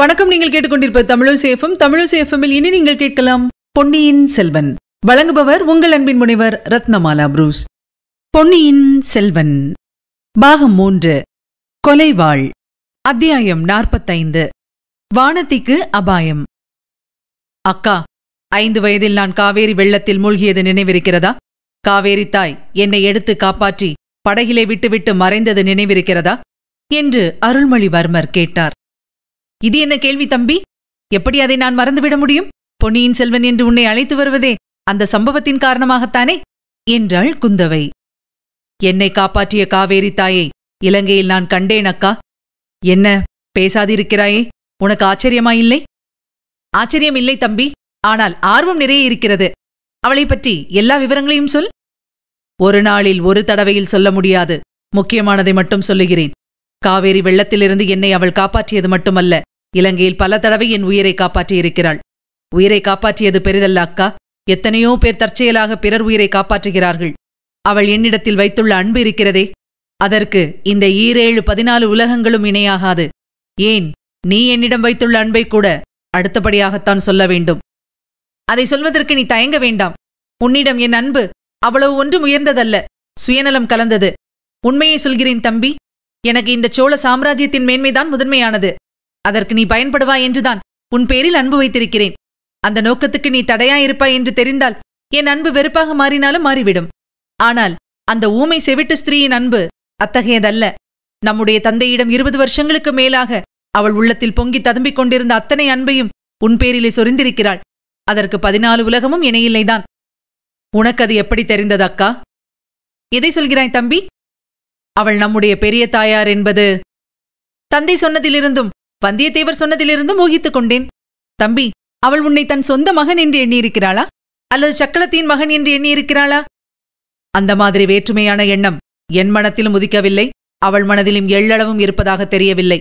வணக்கம் நீங்கள் கேட்டுக்கொண்டிருப்ப தமிழசேஃபம் சேஃபமில் இனி நீங்கள் கேட்கலாம் பொன்னியின் செல்வன் வழங்குபவர் உங்கள் அன்பின் முனைவர் ரத்னமாலா புரூஸ் பொன்னியின் செல்வன் பாகம் மூன்று கொலைவாள் அத்தியாயம் நாற்பத்தைந்து வானத்திக்கு அபாயம் அக்கா ஐந்து வயதில் நான் காவேரி வெள்ளத்தில் மூழ்கியது நினைவிருக்கிறதா காவேரி தாய் என்னை எடுத்து காப்பாற்றி படகிலே விட்டுவிட்டு மறைந்தது நினைவிருக்கிறதா என்று அருள்மொழிவர்மர் கேட்டார் இது என்ன கேள்வி தம்பி எப்படி அதை நான் மறந்துவிட முடியும் பொன்னியின் செல்வன் என்று உன்னை அழைத்து வருவதே அந்த சம்பவத்தின் காரணமாகத்தானே என்றாள் குந்தவை என்னை காப்பாற்றிய காவேரி தாயை இலங்கையில் நான் கண்டேன் அக்கா என்ன பேசாதிருக்கிறாயே உனக்கு ஆச்சரியமா இல்லை ஆச்சரியம் இல்லை தம்பி ஆனால் ஆர்வம் நிறைய இருக்கிறது அவளை பற்றி எல்லா விவரங்களையும் சொல் ஒரு நாளில் ஒரு தடவையில் சொல்ல முடியாது முக்கியமானதை மட்டும் சொல்லுகிறேன் காவேரி வெள்ளத்திலிருந்து என்னை அவள் காப்பாற்றியது மட்டுமல்ல இலங்கையில் பல தடவை என் உயிரை காப்பாற்றியிருக்கிறாள் உயிரை காப்பாற்றியது பெரிதல்ல அக்கா எத்தனையோ பேர் தற்செயலாக பிறர் உயிரை காப்பாற்றுகிறார்கள் அவள் என்னிடத்தில் வைத்துள்ள அன்பு இருக்கிறதே அதற்கு இந்த ஈரேழு பதினாலு உலகங்களும் இணையாகாது ஏன் நீ என்னிடம் வைத்துள்ள அன்பை கூட அடுத்தபடியாகத்தான் சொல்ல வேண்டும் அதை சொல்வதற்கு நீ தயங்க வேண்டாம் உன்னிடம் என் அன்பு அவ்வளவு ஒன்றும் உயர்ந்ததல்ல சுயநலம் கலந்தது உண்மையை சொல்கிறேன் தம்பி எனக்கு இந்த சோழ சாம்ராஜ்யத்தின் மேன்மைதான் முதன்மையானது அதற்கு நீ பயன்படுவாய் என்றுதான் உன் பேரில் அன்பு வைத்திருக்கிறேன் அந்த நோக்கத்துக்கு நீ தடையாயிருப்பாய் என்று தெரிந்தால் என் அன்பு வெறுப்பாக மாறினாலும் மாறிவிடும் ஆனால் அந்த ஊமை செவிட்டு ஸ்திரீயின் அன்பு அத்தகையதல்ல நம்முடைய தந்தையிடம் இருபது வருஷங்களுக்கு மேலாக அவள் உள்ளத்தில் பொங்கி ததும்பிக் கொண்டிருந்த அத்தனை அன்பையும் உன் பேரிலே சொரிந்திருக்கிறாள் அதற்கு பதினாலு உலகமும் இணையில்லைதான் உனக்கு அது எப்படி தெரிந்தது அக்கா எதை சொல்கிறாய் தம்பி அவள் நம்முடைய பெரிய தாயார் என்பது தந்தை சொன்னதிலிருந்தும் வந்தியத்தேவர் சொன்னதிலிருந்து மோகித்துக் கொண்டேன் தம்பி அவள் உன்னை தன் சொந்த மகன் என்று எண்ணியிருக்கிறாளா அல்லது சக்கரத்தின் மகன் என்று எண்ணியிருக்கிறாளா அந்த மாதிரி வேற்றுமையான எண்ணம் என் மனத்திலும் உதிக்கவில்லை அவள் மனதிலும் எள்ளளவும் இருப்பதாக தெரியவில்லை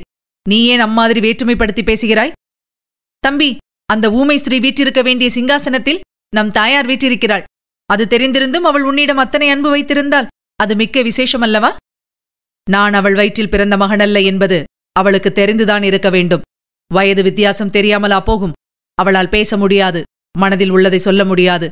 நீ ஏன் அம்மாதிரி வேற்றுமைப்படுத்தி பேசுகிறாய் தம்பி அந்த ஊமை ஸ்திரீ வீற்றிருக்க வேண்டிய சிங்காசனத்தில் நம் தாயார் வீற்றிருக்கிறாள் அது தெரிந்திருந்தும் அவள் உன்னிடம் அத்தனை அன்பு வைத்திருந்தால் அது மிக்க விசேஷம் அல்லவா நான் அவள் வயிற்றில் பிறந்த மகனல்ல என்பது அவளுக்கு தெரிந்துதான் இருக்க வேண்டும் வயது வித்தியாசம் தெரியாமலா போகும் அவளால் பேச முடியாது மனதில் உள்ளதை சொல்ல முடியாது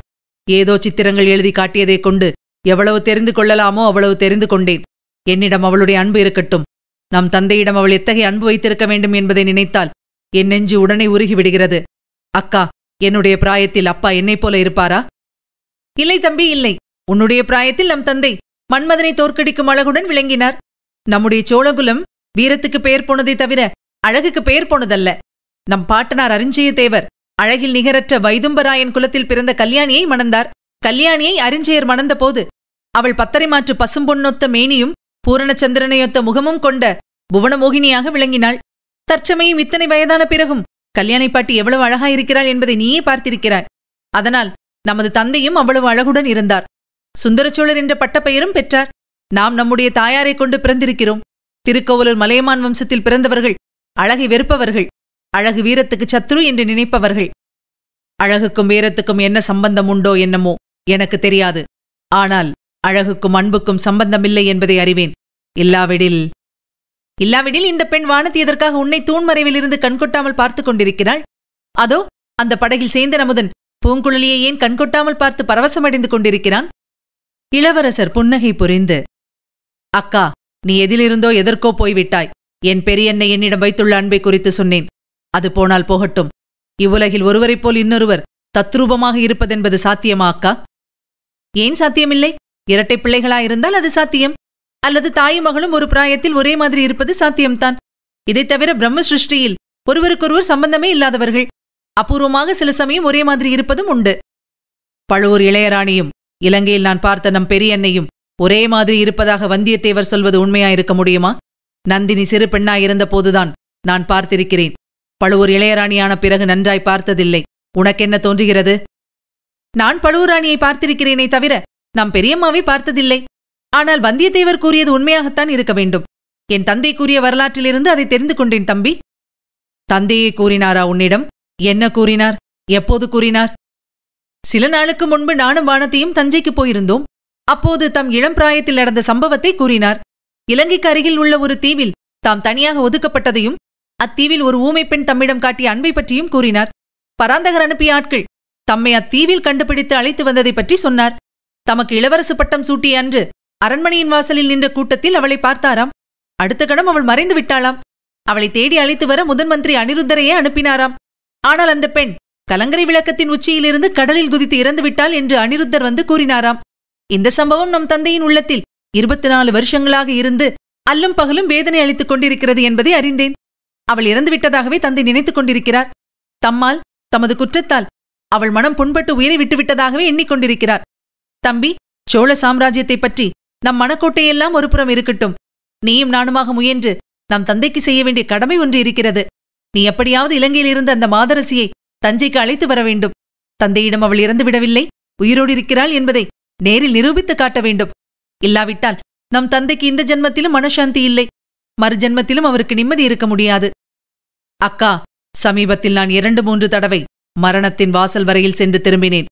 ஏதோ சித்திரங்கள் எழுதி காட்டியதைக் கொண்டு எவ்வளவு தெரிந்து கொள்ளலாமோ அவ்வளவு தெரிந்து கொண்டேன் என்னிடம் அவளுடைய அன்பு இருக்கட்டும் நம் தந்தையிடம் அவள் எத்தகைய அன்பு வைத்திருக்க வேண்டும் என்பதை நினைத்தால் என் நெஞ்சு உடனே உருகிவிடுகிறது அக்கா என்னுடைய பிராயத்தில் அப்பா என்னைப் போல இருப்பாரா இல்லை தம்பி இல்லை உன்னுடைய பிராயத்தில் நம் தந்தை மன்மதனை தோற்கடிக்கும் அழகுடன் விளங்கினார் நம்முடைய சோழகுலம் வீரத்துக்கு பெயர் போனதே தவிர அழகுக்கு பெயர் போனதல்ல நம் பாட்டனார் தேவர் அழகில் நிகரற்ற வைதும்பராயன் குலத்தில் பிறந்த கல்யாணியை மணந்தார் கல்யாணியை அரிஞ்சயர் மணந்த போது அவள் பத்தரை மாற்று பசும்பொன்னொத்த மேனியும் பூரணச்சந்திரனையொத்த முகமும் கொண்ட புவனமோகினியாக விளங்கினாள் தற்சமயம் இத்தனை வயதான பிறகும் கல்யாணி பாட்டி எவ்வளவு அழகாயிருக்கிறாள் என்பதை நீயே பார்த்திருக்கிறாய் அதனால் நமது தந்தையும் அவ்வளவு அழகுடன் இருந்தார் சுந்தரச்சோழர் என்ற பட்டப்பெயரும் பெற்றார் நாம் நம்முடைய தாயாரை கொண்டு பிறந்திருக்கிறோம் திருக்கோவலூர் மலையமான் வம்சத்தில் பிறந்தவர்கள் அழகை வெறுப்பவர்கள் அழகு வீரத்துக்கு சத்ரு என்று நினைப்பவர்கள் அழகுக்கும் வீரத்துக்கும் என்ன சம்பந்தம் உண்டோ என்னமோ எனக்கு தெரியாது ஆனால் அழகுக்கும் அன்புக்கும் சம்பந்தமில்லை என்பதை அறிவேன் இல்லாவிடில் இல்லாவிடில் இந்த பெண் வானத்தி எதற்காக உன்னை தூண்மறைவிலிருந்து கண்கொட்டாமல் பார்த்துக் கொண்டிருக்கிறாள் அதோ அந்த படகில் சேர்ந்த நமுதன் பூங்குழலியை ஏன் கண்கொட்டாமல் பார்த்து பரவசமடைந்து கொண்டிருக்கிறான் இளவரசர் புன்னகை புரிந்து அக்கா நீ எதிலிருந்தோ எதற்கோ போய்விட்டாய் என் பெரியன்னை என்னிடம் வைத்துள்ள அன்பை குறித்து சொன்னேன் அது போனால் போகட்டும் இவ்வுலகில் ஒருவரைப் போல் இன்னொருவர் தத்ரூபமாக இருப்பதென்பது சாத்தியமா அக்கா ஏன் சாத்தியமில்லை இரட்டை பிள்ளைகளாயிருந்தால் அது சாத்தியம் அல்லது தாயும் மகளும் ஒரு பிராயத்தில் ஒரே மாதிரி இருப்பது சாத்தியம்தான் இதைத் தவிர பிரம்ம சிருஷ்டியில் ஒருவருக்கொருவர் சம்பந்தமே இல்லாதவர்கள் அபூர்வமாக சில சமயம் ஒரே மாதிரி இருப்பதும் உண்டு பழுவூர் இளையராணியும் இலங்கையில் நான் பார்த்த நம் பெரியன்னையும் ஒரே மாதிரி இருப்பதாக வந்தியத்தேவர் சொல்வது உண்மையாயிருக்க முடியுமா நந்தினி சிறு பெண்ணாயிருந்த போதுதான் நான் பார்த்திருக்கிறேன் பழுவூர் இளையராணியான பிறகு நன்றாய் பார்த்ததில்லை உனக்கென்ன தோன்றுகிறது நான் பழுவூராணியை பார்த்திருக்கிறேனே தவிர நாம் பெரியம்மாவை பார்த்ததில்லை ஆனால் வந்தியத்தேவர் கூறியது உண்மையாகத்தான் இருக்க வேண்டும் என் தந்தை கூறிய வரலாற்றிலிருந்து அதை தெரிந்து கொண்டேன் தம்பி தந்தையே கூறினாரா உன்னிடம் என்ன கூறினார் எப்போது கூறினார் சில நாளுக்கு முன்பு நானும் வானத்தையும் தஞ்சைக்கு போயிருந்தோம் அப்போது தம் இளம் பிராயத்தில் நடந்த சம்பவத்தை கூறினார் இலங்கைக்கு அருகில் உள்ள ஒரு தீவில் தாம் தனியாக ஒதுக்கப்பட்டதையும் அத்தீவில் ஒரு ஊமை பெண் தம்மிடம் காட்டிய அன்பை பற்றியும் கூறினார் பராந்தகர் அனுப்பிய ஆட்கள் தம்மை அத்தீவில் கண்டுபிடித்து அழைத்து வந்ததை பற்றி சொன்னார் தமக்கு இளவரசு பட்டம் சூட்டிய அன்று அரண்மனையின் வாசலில் நின்ற கூட்டத்தில் அவளை பார்த்தாராம் அடுத்த கணம் அவள் மறைந்து விட்டாளாம் அவளை தேடி அழைத்து வர முதன் மந்திரி அனிருத்தரையே அனுப்பினாராம் ஆனால் அந்த பெண் கலங்கரை விளக்கத்தின் உச்சியிலிருந்து கடலில் குதித்து இறந்துவிட்டாள் என்று அனிருத்தர் வந்து கூறினாராம் இந்த சம்பவம் நம் தந்தையின் உள்ளத்தில் இருபத்தி நாலு வருஷங்களாக இருந்து அல்லும் பகலும் வேதனை அளித்துக் கொண்டிருக்கிறது என்பதை அறிந்தேன் அவள் இறந்துவிட்டதாகவே தந்தை நினைத்துக் கொண்டிருக்கிறார் தம்மால் தமது குற்றத்தால் அவள் மனம் புண்பட்டு உயிரை விட்டுவிட்டதாகவே எண்ணிக்கொண்டிருக்கிறார் தம்பி சோழ சாம்ராஜ்யத்தை பற்றி நம் மனக்கோட்டையெல்லாம் ஒருபுறம் இருக்கட்டும் நீயும் நானுமாக முயன்று நம் தந்தைக்கு செய்ய வேண்டிய கடமை ஒன்று இருக்கிறது நீ எப்படியாவது இலங்கையில் இருந்த அந்த மாதரசியை தஞ்சைக்கு அழைத்து வர வேண்டும் தந்தையிடம் அவள் இறந்துவிடவில்லை உயிரோடு இருக்கிறாள் என்பதை நேரில் நிரூபித்து காட்ட வேண்டும் இல்லாவிட்டால் நம் தந்தைக்கு இந்த ஜென்மத்திலும் மனசாந்தி இல்லை மறு ஜென்மத்திலும் அவருக்கு நிம்மதி இருக்க முடியாது அக்கா சமீபத்தில் நான் இரண்டு மூன்று தடவை மரணத்தின் வாசல் வரையில் சென்று திரும்பினேன்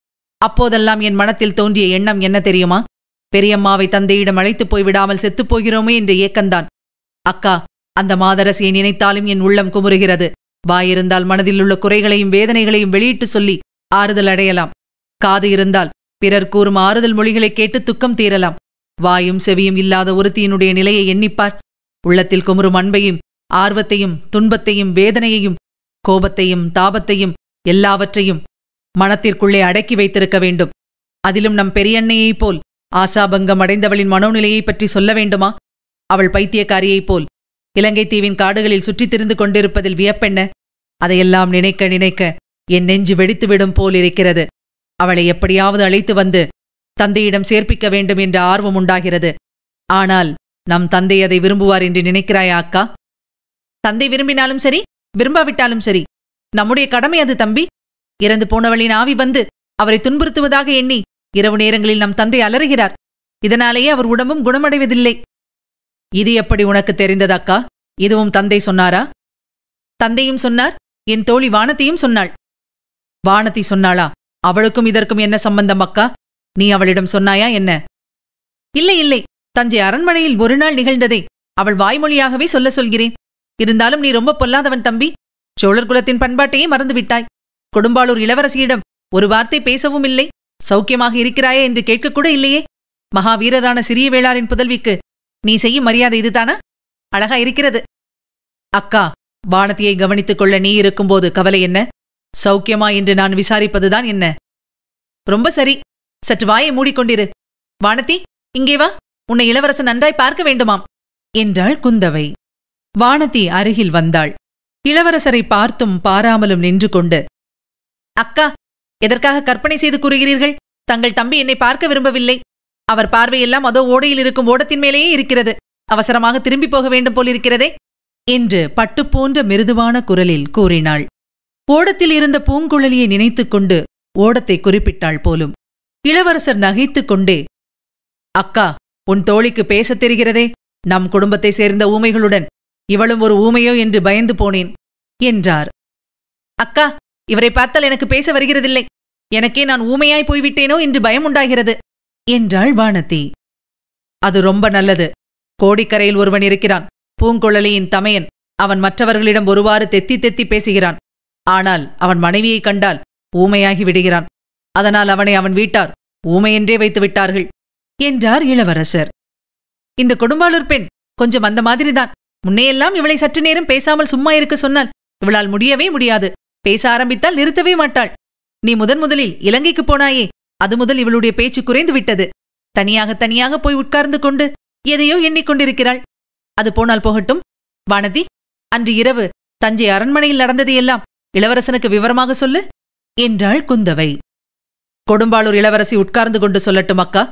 அப்போதெல்லாம் என் மனத்தில் தோன்றிய எண்ணம் என்ன தெரியுமா பெரியம்மாவை தந்தையிடம் அழைத்துப் போய் விடாமல் செத்துப்போகிறோமே என்ற ஏக்கந்தான் அக்கா அந்த மாதரசியை நினைத்தாலும் என் உள்ளம் குமுறுகிறது வாயிருந்தால் மனதில் உள்ள குறைகளையும் வேதனைகளையும் வெளியிட்டு சொல்லி ஆறுதல் அடையலாம் காது இருந்தால் பிறர் கூறும் ஆறுதல் மொழிகளை கேட்டு துக்கம் தீரலாம் வாயும் செவியும் இல்லாத ஒருத்தியினுடைய நிலையை எண்ணிப்பார் உள்ளத்தில் குமுறும் அன்பையும் ஆர்வத்தையும் துன்பத்தையும் வேதனையையும் கோபத்தையும் தாபத்தையும் எல்லாவற்றையும் மனத்திற்குள்ளே அடக்கி வைத்திருக்க வேண்டும் அதிலும் நம் பெரியண்ணையைப் போல் ஆசாபங்கம் அடைந்தவளின் மனோநிலையைப் பற்றி சொல்ல வேண்டுமா அவள் பைத்தியக்காரியைப் போல் இலங்கை தீவின் காடுகளில் சுற்றித் திரிந்து கொண்டிருப்பதில் வியப்பென்ன அதையெல்லாம் நினைக்க நினைக்க என் நெஞ்சு வெடித்துவிடும் போல் இருக்கிறது அவளை எப்படியாவது அழைத்து வந்து தந்தையிடம் சேர்ப்பிக்க வேண்டும் என்ற ஆர்வம் உண்டாகிறது ஆனால் நம் தந்தை அதை விரும்புவார் என்று நினைக்கிறாயா அக்கா தந்தை விரும்பினாலும் சரி விரும்பாவிட்டாலும் சரி நம்முடைய கடமை அது தம்பி இறந்து போனவளின் ஆவி வந்து அவரை துன்புறுத்துவதாக எண்ணி இரவு நேரங்களில் நம் தந்தை அலறுகிறார் இதனாலேயே அவர் உடம்பும் குணமடைவதில்லை இது எப்படி உனக்கு தெரிந்ததாக்கா இதுவும் தந்தை சொன்னாரா தந்தையும் சொன்னார் என் தோழி வானத்தையும் சொன்னாள் வானத்தை சொன்னாளா அவளுக்கும் இதற்கும் என்ன சம்பந்தம் அக்கா நீ அவளிடம் சொன்னாயா என்ன இல்லை இல்லை தஞ்சை அரண்மனையில் ஒரு நாள் நிகழ்ந்ததை அவள் வாய்மொழியாகவே சொல்ல சொல்கிறேன் இருந்தாலும் நீ ரொம்ப பொல்லாதவன் தம்பி சோழர் குலத்தின் பண்பாட்டையே மறந்துவிட்டாய் கொடும்பாளூர் இளவரசியிடம் ஒரு வார்த்தை பேசவும் இல்லை சௌக்கியமாக இருக்கிறாயே என்று கேட்கக்கூட இல்லையே மகாவீரரான சிறிய வேளாரின் புதல்விக்கு நீ செய்யும் மரியாதை இதுதானா அழகா இருக்கிறது அக்கா வானத்தியை கவனித்துக் கொள்ள நீ இருக்கும்போது கவலை என்ன சௌக்கியமா என்று நான் விசாரிப்பதுதான் என்ன ரொம்ப சரி சற்று வாயை மூடிக்கொண்டிரு வானதி இங்கே வா உன்னை இளவரசன் நன்றாய் பார்க்க வேண்டுமாம் என்றாள் குந்தவை வானதி அருகில் வந்தாள் இளவரசரை பார்த்தும் பாராமலும் நின்று கொண்டு அக்கா எதற்காக கற்பனை செய்து கூறுகிறீர்கள் தங்கள் தம்பி என்னை பார்க்க விரும்பவில்லை அவர் பார்வையெல்லாம் அதோ ஓடையில் இருக்கும் ஓடத்தின் மேலேயே இருக்கிறது அவசரமாக திரும்பி போக வேண்டும் போலிருக்கிறதே என்று பட்டுப்போன்ற மிருதுவான குரலில் கூறினாள் ஓடத்தில் இருந்த பூங்குழலியை நினைத்துக் கொண்டு ஓடத்தை குறிப்பிட்டாள் போலும் இளவரசர் நகைத்துக் கொண்டே அக்கா உன் தோழிக்கு பேசத் தெரிகிறதே நம் குடும்பத்தைச் சேர்ந்த ஊமைகளுடன் இவளும் ஒரு ஊமையோ என்று பயந்து போனேன் என்றார் அக்கா இவரை பார்த்தால் எனக்கு பேச வருகிறதில்லை எனக்கே நான் ஊமையாய் போய்விட்டேனோ என்று பயம் உண்டாகிறது என்றாள் வானதி அது ரொம்ப நல்லது கோடிக்கரையில் ஒருவன் இருக்கிறான் பூங்குழலியின் தமையன் அவன் மற்றவர்களிடம் ஒருவாறு தெத்தி தெத்தி பேசுகிறான் ஆனால் அவன் மனைவியை கண்டால் ஊமையாகி விடுகிறான் அதனால் அவனை அவன் வீட்டார் ஊமையென்றே வைத்து விட்டார்கள் என்றார் இளவரசர் இந்த கொடும்பாளூர் பெண் கொஞ்சம் அந்த மாதிரிதான் முன்னையெல்லாம் இவளை சற்று நேரம் பேசாமல் சும்மா இருக்க சொன்னால் இவளால் முடியவே முடியாது பேச ஆரம்பித்தால் நிறுத்தவே மாட்டாள் நீ முதன் முதலில் இலங்கைக்கு போனாயே அது முதல் இவளுடைய பேச்சு குறைந்து விட்டது தனியாக தனியாக போய் உட்கார்ந்து கொண்டு எதையோ எண்ணிக்கொண்டிருக்கிறாள் அது போனால் போகட்டும் வானதி அன்று இரவு தஞ்சை அரண்மனையில் நடந்ததையெல்லாம் இளவரசனுக்கு விவரமாக சொல்லு என்றாள் குந்தவை கொடும்பாளூர் இளவரசி உட்கார்ந்து கொண்டு சொல்லட்டும் அக்கா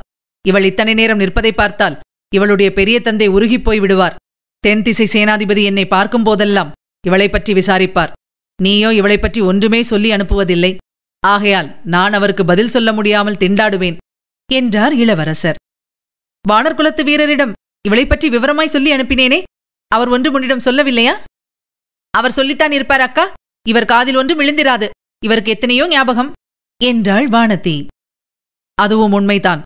இவள் இத்தனை நேரம் நிற்பதை பார்த்தால் இவளுடைய பெரிய தந்தை உருகிப் போய் விடுவார் தென் திசை சேனாதிபதி என்னை பார்க்கும் போதெல்லாம் இவளை பற்றி விசாரிப்பார் நீயோ இவளை பற்றி ஒன்றுமே சொல்லி அனுப்புவதில்லை ஆகையால் நான் அவருக்கு பதில் சொல்ல முடியாமல் திண்டாடுவேன் என்றார் இளவரசர் வானர்குலத்து வீரரிடம் இவளை பற்றி விவரமாய் சொல்லி அனுப்பினேனே அவர் ஒன்று முன்னிடம் சொல்லவில்லையா அவர் சொல்லித்தான் இருப்பார் அக்கா இவர் காதில் ஒன்றும் விழுந்திராது இவருக்கு எத்தனையோ ஞாபகம் என்றாள் வானதி அதுவும் உண்மைதான்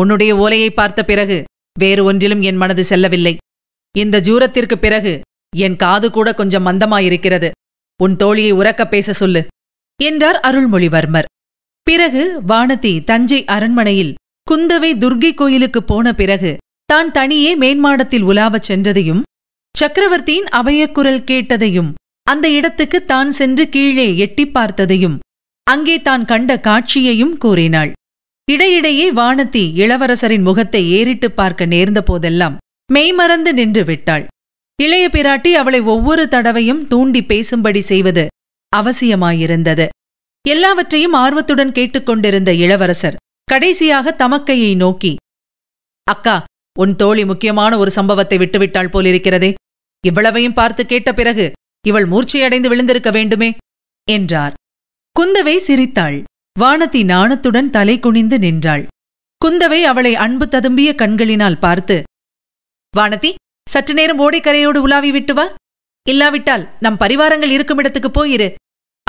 உன்னுடைய ஓலையை பார்த்த பிறகு வேறு ஒன்றிலும் என் மனது செல்லவில்லை இந்த ஜூரத்திற்கு பிறகு என் காது கூட கொஞ்சம் மந்தமாயிருக்கிறது உன் தோழியை உறக்க பேச சொல்லு என்றார் அருள்மொழிவர்மர் பிறகு வானதி தஞ்சை அரண்மனையில் குந்தவை துர்கை கோயிலுக்கு போன பிறகு தான் தனியே மேன்மாடத்தில் உலாவச் சென்றதையும் சக்கரவர்த்தியின் அபயக்குரல் கேட்டதையும் அந்த இடத்துக்கு தான் சென்று கீழே எட்டி பார்த்ததையும் அங்கே தான் கண்ட காட்சியையும் கூறினாள் இடையிடையே வானத்தி இளவரசரின் முகத்தை ஏறிட்டு பார்க்க நேர்ந்த போதெல்லாம் மெய்மறந்து நின்று விட்டாள் இளைய பிராட்டி அவளை ஒவ்வொரு தடவையும் தூண்டி பேசும்படி செய்வது அவசியமாயிருந்தது எல்லாவற்றையும் ஆர்வத்துடன் கேட்டுக்கொண்டிருந்த இளவரசர் கடைசியாக தமக்கையை நோக்கி அக்கா உன் தோழி முக்கியமான ஒரு சம்பவத்தை விட்டுவிட்டாள் போலிருக்கிறதே இவ்வளவையும் பார்த்து கேட்ட பிறகு இவள் மூர்ச்சையடைந்து விழுந்திருக்க வேண்டுமே என்றார் குந்தவை சிரித்தாள் வானதி நாணத்துடன் தலை குனிந்து நின்றாள் குந்தவை அவளை அன்பு ததும்பிய கண்களினால் பார்த்து வானதி சற்று நேரம் ஓடைக்கரையோடு உலாவி விட்டு வா இல்லாவிட்டால் நம் பரிவாரங்கள் இருக்கும் இடத்துக்கு போயிரு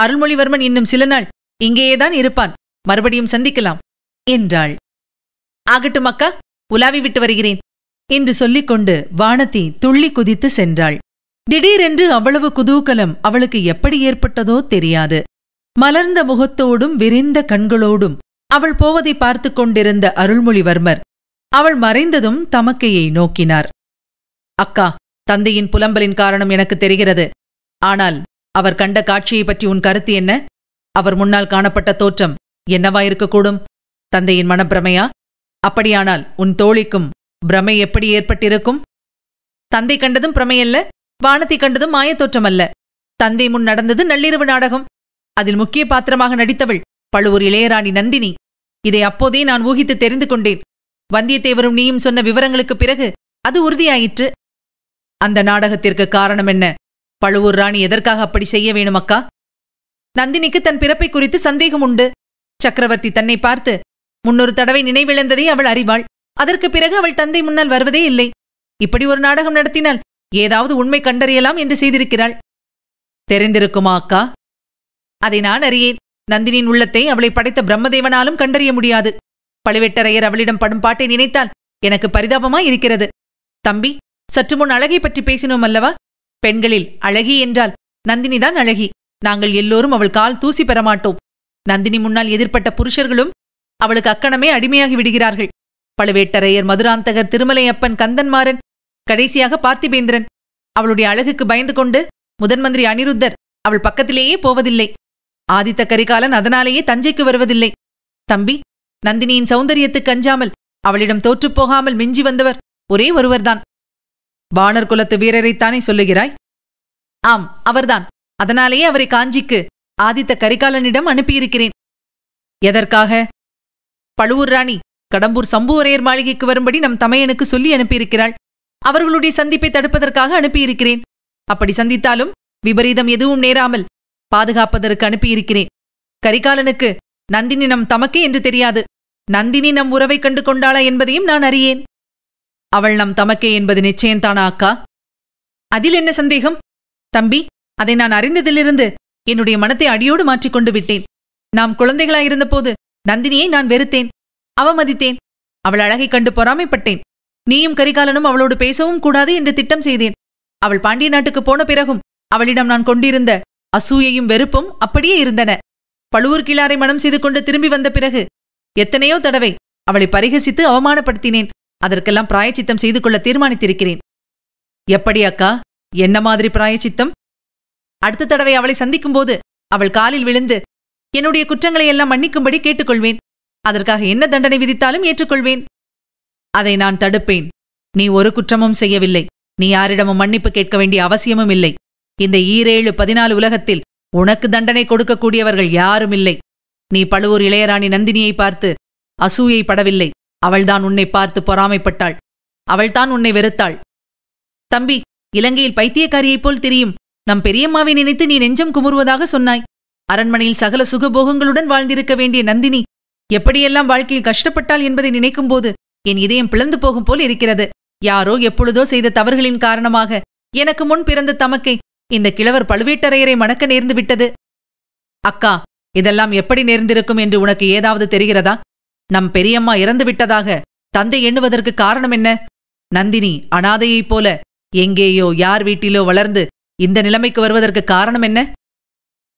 அருள்மொழிவர்மன் இன்னும் சில நாள் இங்கேயேதான் இருப்பான் மறுபடியும் சந்திக்கலாம் என்றாள் ஆகட்டும் அக்கா உலாவி விட்டு வருகிறேன் என்று சொல்லிக்கொண்டு வானதி துள்ளி குதித்து சென்றாள் திடீரென்று அவ்வளவு குதூகலம் அவளுக்கு எப்படி ஏற்பட்டதோ தெரியாது மலர்ந்த முகத்தோடும் விரிந்த கண்களோடும் அவள் போவதை பார்த்து கொண்டிருந்த அருள்மொழிவர்மர் அவள் மறைந்ததும் தமக்கையை நோக்கினார் அக்கா தந்தையின் புலம்பலின் காரணம் எனக்கு தெரிகிறது ஆனால் அவர் கண்ட காட்சியை பற்றி உன் கருத்து என்ன அவர் முன்னால் காணப்பட்ட தோற்றம் என்னவாயிருக்கக்கூடும் தந்தையின் மனப்பிரமையா அப்படியானால் உன் தோழிக்கும் பிரமை எப்படி ஏற்பட்டிருக்கும் தந்தை கண்டதும் பிரமையல்ல வானத்தை கண்டதும் மாயத்தோற்றம் அல்ல தந்தை முன் நடந்தது நள்ளிரவு நாடகம் அதில் முக்கிய பாத்திரமாக நடித்தவள் பழுவூர் இளையராணி நந்தினி இதை அப்போதே நான் ஊகித்து தெரிந்து கொண்டேன் வந்தியத்தேவரும் நீயும் சொன்ன விவரங்களுக்கு பிறகு அது உறுதியாயிற்று அந்த நாடகத்திற்கு காரணம் என்ன பழுவூர் ராணி எதற்காக அப்படி செய்ய வேணுமக்கா நந்தினிக்கு தன் பிறப்பை குறித்து சந்தேகம் உண்டு சக்கரவர்த்தி தன்னை பார்த்து முன்னொரு தடவை நினைவிழந்ததை அவள் அறிவாள் அதற்கு பிறகு அவள் தந்தை முன்னால் வருவதே இல்லை இப்படி ஒரு நாடகம் நடத்தினால் ஏதாவது உண்மை கண்டறியலாம் என்று செய்திருக்கிறாள் தெரிந்திருக்குமா அக்கா அதை நான் அறியேன் நந்தினியின் உள்ளத்தை அவளை படைத்த பிரம்மதேவனாலும் கண்டறிய முடியாது பழுவேட்டரையர் அவளிடம் படும் பாட்டை நினைத்தால் எனக்கு பரிதாபமாய் இருக்கிறது தம்பி சற்று முன் அழகை பற்றி பேசினோம் அல்லவா பெண்களில் அழகி என்றால் நந்தினிதான் அழகி நாங்கள் எல்லோரும் அவள் கால் தூசி பெறமாட்டோம் நந்தினி முன்னால் எதிர்ப்பட்ட புருஷர்களும் அவளுக்கு அக்கணமே அடிமையாகி விடுகிறார்கள் பழுவேட்டரையர் மதுராந்தகர் திருமலையப்பன் கந்தன்மாறன் கடைசியாக பார்த்திபேந்திரன் அவளுடைய அழகுக்கு பயந்து கொண்டு முதன்மந்திரி அனிருத்தர் அவள் பக்கத்திலேயே போவதில்லை ஆதித்த கரிகாலன் அதனாலேயே தஞ்சைக்கு வருவதில்லை தம்பி நந்தினியின் சௌந்தரியத்துக்கு அஞ்சாமல் அவளிடம் தோற்றுப்போகாமல் மிஞ்சி வந்தவர் ஒரே ஒருவர்தான் வானர் குலத்து வீரரைத்தானே சொல்லுகிறாய் ஆம் அவர்தான் அதனாலேயே அவரை காஞ்சிக்கு ஆதித்த கரிகாலனிடம் அனுப்பியிருக்கிறேன் எதற்காக பழுவூர் ராணி கடம்பூர் சம்புவரையர் மாளிகைக்கு வரும்படி நம் தமையனுக்கு சொல்லி அனுப்பியிருக்கிறாள் அவர்களுடைய சந்திப்பை தடுப்பதற்காக அனுப்பியிருக்கிறேன் அப்படி சந்தித்தாலும் விபரீதம் எதுவும் நேராமல் பாதுகாப்பதற்கு அனுப்பியிருக்கிறேன் கரிகாலனுக்கு நந்தினி நம் தமக்கே என்று தெரியாது நந்தினி நம் உறவை கண்டு கொண்டாளா என்பதையும் நான் அறியேன் அவள் நம் தமக்கே என்பது நிச்சயம்தானா அக்கா அதில் என்ன சந்தேகம் தம்பி அதை நான் அறிந்ததிலிருந்து என்னுடைய மனத்தை அடியோடு மாற்றிக்கொண்டு விட்டேன் நாம் குழந்தைகளாயிருந்தபோது நந்தினியை நான் வெறுத்தேன் அவமதித்தேன் அவள் அழகை கண்டு பொறாமைப்பட்டேன் நீயும் கரிகாலனும் அவளோடு பேசவும் கூடாது என்று திட்டம் செய்தேன் அவள் பாண்டிய நாட்டுக்கு போன பிறகும் அவளிடம் நான் கொண்டிருந்த அசூயையும் வெறுப்பும் அப்படியே இருந்தன பழுவூர் கிளாரை மனம் செய்து கொண்டு திரும்பி வந்த பிறகு எத்தனையோ தடவை அவளை பரிகசித்து அவமானப்படுத்தினேன் அதற்கெல்லாம் பிராயச்சித்தம் செய்து கொள்ள தீர்மானித்திருக்கிறேன் எப்படி அக்கா என்ன மாதிரி பிராயச்சித்தம் அடுத்த தடவை அவளை சந்திக்கும் போது அவள் காலில் விழுந்து என்னுடைய குற்றங்களை எல்லாம் மன்னிக்கும்படி கேட்டுக்கொள்வேன் அதற்காக என்ன தண்டனை விதித்தாலும் ஏற்றுக்கொள்வேன் அதை நான் தடுப்பேன் நீ ஒரு குற்றமும் செய்யவில்லை நீ யாரிடமும் மன்னிப்பு கேட்க வேண்டிய அவசியமும் இல்லை இந்த ஈரேழு பதினாலு உலகத்தில் உனக்கு தண்டனை கொடுக்கக்கூடியவர்கள் யாரும் இல்லை நீ பழுவூர் இளையராணி நந்தினியை பார்த்து அசூயை படவில்லை அவள்தான் உன்னை பார்த்து பொறாமைப்பட்டாள் அவள்தான் உன்னை வெறுத்தாள் தம்பி இலங்கையில் பைத்தியக்காரியைப் போல் தெரியும் நம் பெரியம்மாவை நினைத்து நீ நெஞ்சம் குமுறுவதாக சொன்னாய் அரண்மனையில் சகல சுகபோகங்களுடன் வாழ்ந்திருக்க வேண்டிய நந்தினி எப்படியெல்லாம் வாழ்க்கையில் கஷ்டப்பட்டாள் என்பதை நினைக்கும்போது என் இதயம் பிளந்து போகும் போல் இருக்கிறது யாரோ எப்பொழுதோ செய்த தவறுகளின் காரணமாக எனக்கு முன் பிறந்த தமக்கை இந்த கிழவர் பழுவேட்டரையரை மணக்க நேர்ந்து விட்டது அக்கா இதெல்லாம் எப்படி நேர்ந்திருக்கும் என்று உனக்கு ஏதாவது தெரிகிறதா நம் பெரியம்மா இறந்து விட்டதாக தந்தை எண்ணுவதற்கு காரணம் என்ன நந்தினி அனாதையைப் போல எங்கேயோ யார் வீட்டிலோ வளர்ந்து இந்த நிலைமைக்கு வருவதற்கு காரணம் என்ன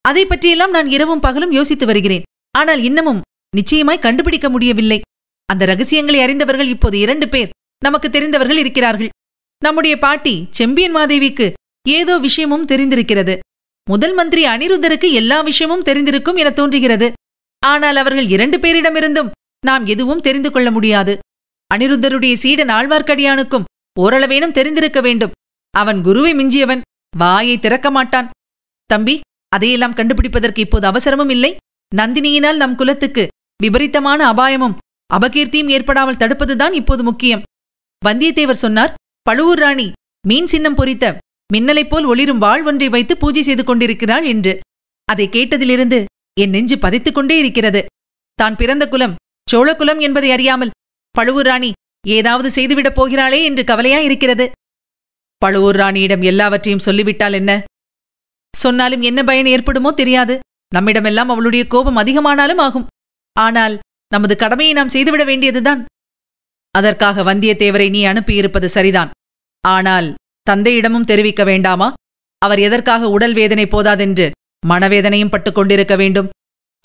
அதை பற்றியெல்லாம் நான் இரவும் பகலும் யோசித்து வருகிறேன் ஆனால் இன்னமும் நிச்சயமாய் கண்டுபிடிக்க முடியவில்லை அந்த ரகசியங்களை அறிந்தவர்கள் இப்போது இரண்டு பேர் நமக்கு தெரிந்தவர்கள் இருக்கிறார்கள் நம்முடைய பாட்டி செம்பியன் மாதேவிக்கு ஏதோ விஷயமும் தெரிந்திருக்கிறது முதல் மந்திரி அனிருத்தருக்கு எல்லா விஷயமும் தெரிந்திருக்கும் என தோன்றுகிறது ஆனால் அவர்கள் இரண்டு பேரிடமிருந்தும் நாம் எதுவும் தெரிந்து கொள்ள முடியாது அனிருத்தருடைய சீடன் ஆழ்வார்க்கடியானுக்கும் ஓரளவேனும் தெரிந்திருக்க வேண்டும் அவன் குருவை மிஞ்சியவன் வாயை திறக்க மாட்டான் தம்பி அதையெல்லாம் கண்டுபிடிப்பதற்கு இப்போது அவசரமும் இல்லை நந்தினியினால் நம் குலத்துக்கு விபரீதமான அபாயமும் அபகீர்த்தியும் ஏற்படாமல் தடுப்பதுதான் இப்போது முக்கியம் வந்தியத்தேவர் சொன்னார் பழுவூர் ராணி மீன் சின்னம் பொறித்த மின்னலைப் போல் ஒளிரும் வாழ் ஒன்றை வைத்து பூஜை செய்து கொண்டிருக்கிறாள் என்று அதை கேட்டதிலிருந்து என் நெஞ்சு பதைத்துக் கொண்டே இருக்கிறது தான் பிறந்த குலம் சோழகுலம் என்பதை அறியாமல் பழுவூர் ராணி ஏதாவது செய்துவிடப் போகிறாளே என்று கவலையா இருக்கிறது பழுவூர் ராணியிடம் எல்லாவற்றையும் சொல்லிவிட்டால் என்ன சொன்னாலும் என்ன பயன் ஏற்படுமோ தெரியாது நம்மிடமெல்லாம் அவளுடைய கோபம் அதிகமானாலும் ஆகும் ஆனால் நமது கடமையை நாம் செய்துவிட வேண்டியதுதான் அதற்காக வந்தியத்தேவரை நீ அனுப்பியிருப்பது சரிதான் ஆனால் தந்தையிடமும் தெரிவிக்க வேண்டாமா அவர் எதற்காக உடல் வேதனை போதாதென்று மனவேதனையும் பட்டுக்கொண்டிருக்க கொண்டிருக்க வேண்டும்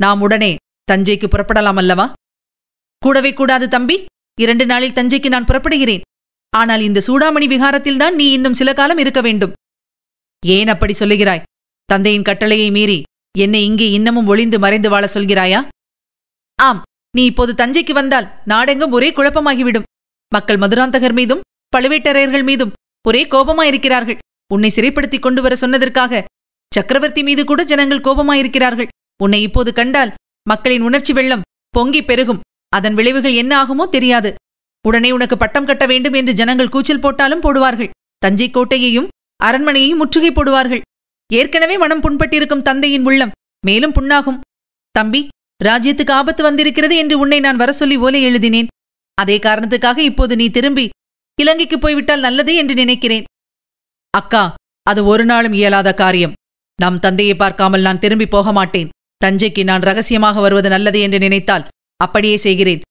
நாம் உடனே தஞ்சைக்கு புறப்படலாம் அல்லவா கூடவே கூடாது தம்பி இரண்டு நாளில் தஞ்சைக்கு நான் புறப்படுகிறேன் ஆனால் இந்த சூடாமணி விகாரத்தில்தான் நீ இன்னும் சில காலம் இருக்க வேண்டும் ஏன் அப்படி சொல்லுகிறாய் தந்தையின் கட்டளையை மீறி என்னை இங்கே இன்னமும் ஒளிந்து மறைந்து வாழ சொல்கிறாயா ஆம் நீ இப்போது தஞ்சைக்கு வந்தால் நாடெங்கும் ஒரே குழப்பமாகிவிடும் மக்கள் மதுராந்தகர் மீதும் பழுவேட்டரையர்கள் மீதும் ஒரே கோபமாயிருக்கிறார்கள் உன்னை சிறைப்படுத்திக் கொண்டு வர சொன்னதற்காக சக்கரவர்த்தி மீது கூட ஜனங்கள் கோபமாயிருக்கிறார்கள் உன்னை இப்போது கண்டால் மக்களின் உணர்ச்சி வெள்ளம் பொங்கி பெருகும் அதன் விளைவுகள் என்ன ஆகுமோ தெரியாது உடனே உனக்கு பட்டம் கட்ட வேண்டும் என்று ஜனங்கள் கூச்சல் போட்டாலும் போடுவார்கள் தஞ்சை கோட்டையையும் அரண்மனையையும் முற்றுகை போடுவார்கள் ஏற்கனவே மனம் புண்பட்டிருக்கும் தந்தையின் உள்ளம் மேலும் புண்ணாகும் தம்பி ராஜ்யத்துக்கு ஆபத்து வந்திருக்கிறது என்று உன்னை நான் வர சொல்லி ஓலை எழுதினேன் அதே காரணத்துக்காக இப்போது நீ திரும்பி இலங்கைக்கு போய்விட்டால் நல்லது என்று நினைக்கிறேன் அக்கா அது ஒரு நாளும் இயலாத காரியம் நம் தந்தையை பார்க்காமல் நான் திரும்பி போக மாட்டேன் தஞ்சைக்கு நான் ரகசியமாக வருவது நல்லது என்று நினைத்தால் அப்படியே செய்கிறேன்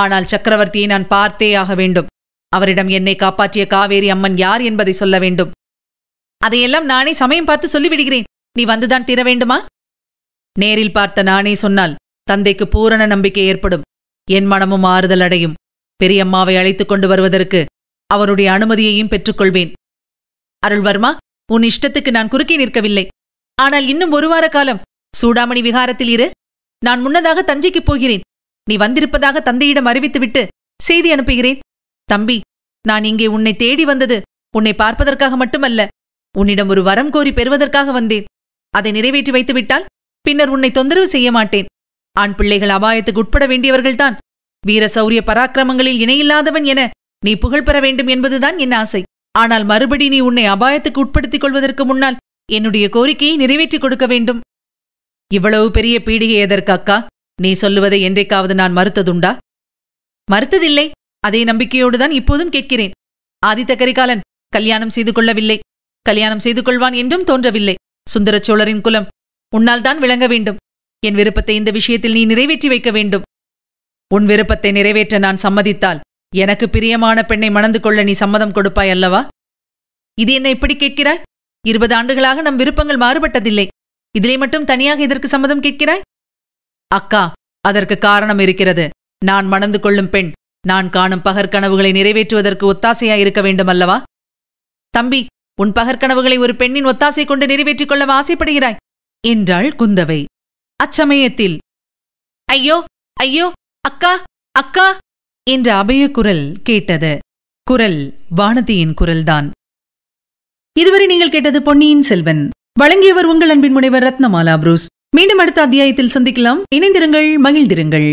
ஆனால் சக்கரவர்த்தியை நான் பார்த்தே ஆக வேண்டும் அவரிடம் என்னை காப்பாற்றிய காவேரி அம்மன் யார் என்பதை சொல்ல வேண்டும் அதையெல்லாம் நானே சமயம் பார்த்து சொல்லிவிடுகிறேன் நீ வந்துதான் தீர வேண்டுமா நேரில் பார்த்த நானே சொன்னால் தந்தைக்கு பூரண நம்பிக்கை ஏற்படும் என் மனமும் ஆறுதல் அடையும் பெரியம்மாவை அழைத்துக் கொண்டு வருவதற்கு அவருடைய அனுமதியையும் பெற்றுக்கொள்வேன் அருள்வர்மா உன் இஷ்டத்துக்கு நான் குறுக்கி நிற்கவில்லை ஆனால் இன்னும் ஒரு வார காலம் சூடாமணி விகாரத்தில் இரு நான் முன்னதாக தஞ்சைக்குப் போகிறேன் நீ வந்திருப்பதாக தந்தையிடம் அறிவித்துவிட்டு செய்தி அனுப்புகிறேன் தம்பி நான் இங்கே உன்னை தேடி வந்தது உன்னை பார்ப்பதற்காக மட்டுமல்ல உன்னிடம் ஒரு வரம் கோரி பெறுவதற்காக வந்தேன் அதை நிறைவேற்றி வைத்துவிட்டால் பின்னர் உன்னை தொந்தரவு செய்ய மாட்டேன் ஆண் பிள்ளைகள் அபாயத்துக்கு உட்பட வேண்டியவர்கள்தான் வீர சௌரிய பராக்கிரமங்களில் இணையில்லாதவன் என நீ புகழ் பெற வேண்டும் என்பதுதான் என் ஆசை ஆனால் மறுபடி நீ உன்னை அபாயத்துக்கு உட்படுத்திக் கொள்வதற்கு முன்னால் என்னுடைய கோரிக்கையை நிறைவேற்றிக் கொடுக்க வேண்டும் இவ்வளவு பெரிய பீடிகை எதற்கு அக்கா நீ சொல்லுவதை என்றைக்காவது நான் மறுத்ததுண்டா மறுத்ததில்லை அதே நம்பிக்கையோடுதான் இப்போதும் கேட்கிறேன் ஆதித்த கரிகாலன் கல்யாணம் செய்து கொள்ளவில்லை கல்யாணம் செய்து கொள்வான் என்றும் தோன்றவில்லை சுந்தரச்சோழரின் சோழரின் குலம் உன்னால் தான் விளங்க வேண்டும் என் விருப்பத்தை இந்த விஷயத்தில் நீ நிறைவேற்றி வைக்க வேண்டும் உன் விருப்பத்தை நிறைவேற்ற நான் சம்மதித்தால் எனக்கு பிரியமான பெண்ணை மணந்து கொள்ள நீ சம்மதம் கொடுப்பாய் அல்லவா இது என்ன இப்படி கேட்கிறாய் இருபது ஆண்டுகளாக நம் விருப்பங்கள் மாறுபட்டதில்லை இதிலே மட்டும் தனியாக இதற்கு சம்மதம் கேட்கிறாய் அக்கா அதற்கு காரணம் இருக்கிறது நான் மணந்து கொள்ளும் பெண் நான் காணும் பகற்கனவுகளை நிறைவேற்றுவதற்கு ஒத்தாசையா இருக்க வேண்டும் அல்லவா தம்பி உன் பகற்கனவுகளை ஒரு பெண்ணின் ஒத்தாசை கொண்டு நிறைவேற்றிக் கொள்ளவா ஆசைப்படுகிறாய் என்றாள் குந்தவை அச்சமயத்தில் ஐயோ ஐயோ அக்கா அக்கா என்ற அபய குரல் கேட்டது குரல் வானதியின் குரல்தான் இதுவரை நீங்கள் கேட்டது பொன்னியின் செல்வன் வழங்கியவர் உங்கள் அன்பின் முனைவர் ரத்னமாலா புரூஸ் மீண்டும் அடுத்த அத்தியாயத்தில் சந்திக்கலாம் இணைந்திருங்கள் மகிழ்ந்திருங்கள்